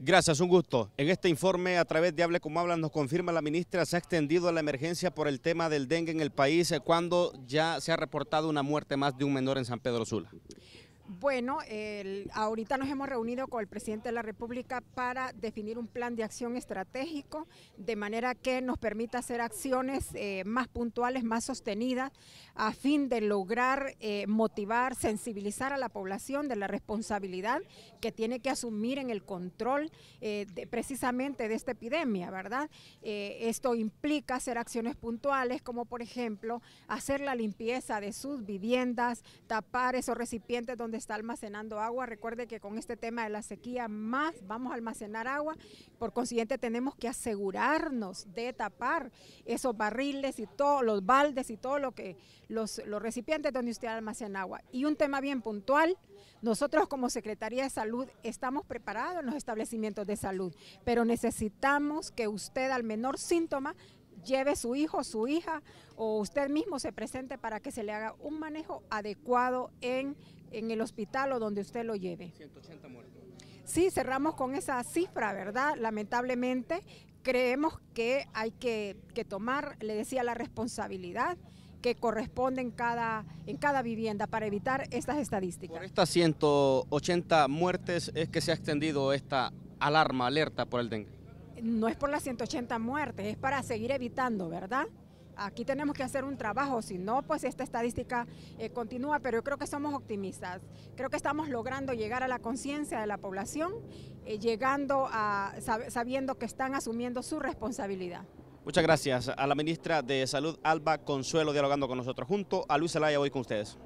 Gracias, un gusto. En este informe a través de Hable como Hablan nos confirma la ministra, se ha extendido la emergencia por el tema del dengue en el país eh, cuando ya se ha reportado una muerte más de un menor en San Pedro Sula. Bueno, ahorita nos hemos reunido con el presidente de la República para definir un plan de acción estratégico, de manera que nos permita hacer acciones eh, más puntuales, más sostenidas, a fin de lograr eh, motivar, sensibilizar a la población de la responsabilidad que tiene que asumir en el control eh, precisamente de esta epidemia, ¿verdad? esto implica hacer acciones puntuales, como por ejemplo hacer la limpieza de sus viviendas, tapar esos recipientes donde está almacenando agua. Recuerde que con este tema de la sequía más vamos a almacenar agua, por consiguiente tenemos que asegurarnos de tapar esos barriles y todos los baldes y todo lo que los, los recipientes donde usted almacena agua. Y un tema bien puntual, nosotros como Secretaría de Salud estamos preparados en los establecimientos de salud, pero necesitamos que usted al menor síntoma lleve su hijo, su hija o usted mismo se presente para que se le haga un manejo adecuado en, en el hospital o donde usted lo lleve. 180 muertos. Sí, cerramos con esa cifra, ¿verdad? Lamentablemente creemos que hay que, tomar, le decía, la responsabilidad que corresponde en cada, en cada vivienda para evitar estas estadísticas. Por estas 180 muertes es que se ha extendido esta alarma, alerta por el dengue no es por las 180 muertes, es para seguir evitando, ¿verdad? Aquí tenemos que hacer un trabajo, si no, pues esta estadística eh, continúa, pero yo creo que somos optimistas. Creo que estamos logrando llegar a la conciencia de la población, eh, llegando a sabiendo que están asumiendo su responsabilidad. Muchas gracias a la ministra de Salud, Alba Consuelo, dialogando con nosotros, junto a Luis Alaya, hoy con ustedes.